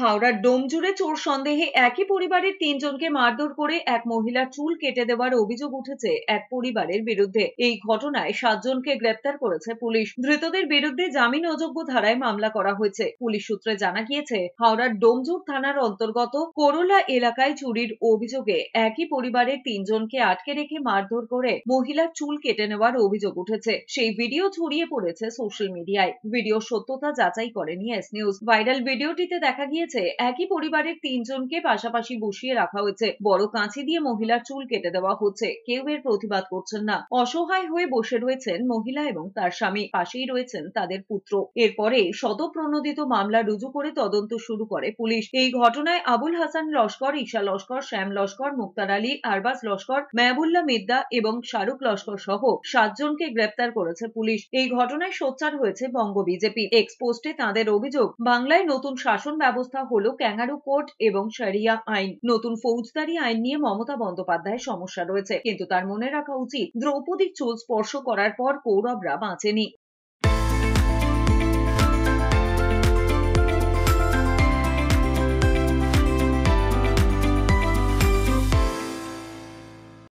হাওড়ার ডোমজুড়ে চোর সন্দেহে একই পরিবারের তিনজনকে মারধর করে এক মহিলার চুল কেটে দেওয়ার অভিযোগ উঠেছে এক পরিবারের বিরুদ্ধে এই ঘটনায় সাতজনকে গ্রেপ্তার করেছে পুলিশ ধৃতদের বিরুদ্ধে জামিন অযোগ্য ধারায় মামলা করা হয়েছে পুলিশ সূত্রে জানা গিয়েছে হাওড়ার ডোমজুর থানার অন্তর্গত করোলা এলাকায় চুরির অভিযোগে একই পরিবারের তিনজনকে আটকে রেখে মারধর করে মহিলার চুল কেটে নেওয়ার অভিযোগ উঠেছে সেই ভিডিও ছড়িয়ে পড়েছে সোশ্যাল মিডিয়ায় ভিডিও সত্যতা যাচাই করেনি এস নিউজ ভাইরাল ভিডিওটিতে দেখা গিয়ে জানিয়েছে একই পরিবারের তিনজনকে পাশাপাশি বসিয়ে রাখা হয়েছে বড় কাঁচি দিয়ে মহিলার চুল কেটে দেওয়া হচ্ছে কেউ এর প্রতিবাদ করছেন না অসহায় হয়ে বসে রয়েছেন মহিলা এবং তার স্বামী পাশেই রয়েছেন তাদের পুত্র এরপরে শতপ্রণোদিত মামলা রুজু করে তদন্ত শুরু করে পুলিশ এই ঘটনায় আবুল হাসান লস্কর ঈশা লস্কর শ্যাম লস্কর মুক্তার আলী আরবাস লস্কর মেহবুল্লা মিদ্দা এবং শাহরুখ লস্কর সহ সাতজনকে গ্রেপ্তার করেছে পুলিশ এই ঘটনায় সোচ্চার হয়েছে বঙ্গ বিজেপি এক্সপোস্টে তাদের অভিযোগ বাংলায় নতুন শাসন ব্যবস্থা ব্যবস্থা হলো ক্যাঙ্গারু কোর্ট এবং সারিয়া আইন নতুন ফৌজদারি আইন নিয়ে মমতা বন্দ্যোপাধ্যায়ের সমস্যা রয়েছে কিন্তু তার মনে রাখা উচিত দ্রৌপদীর চুল স্পর্শ করার পর কৌরবরা বাঁচেনি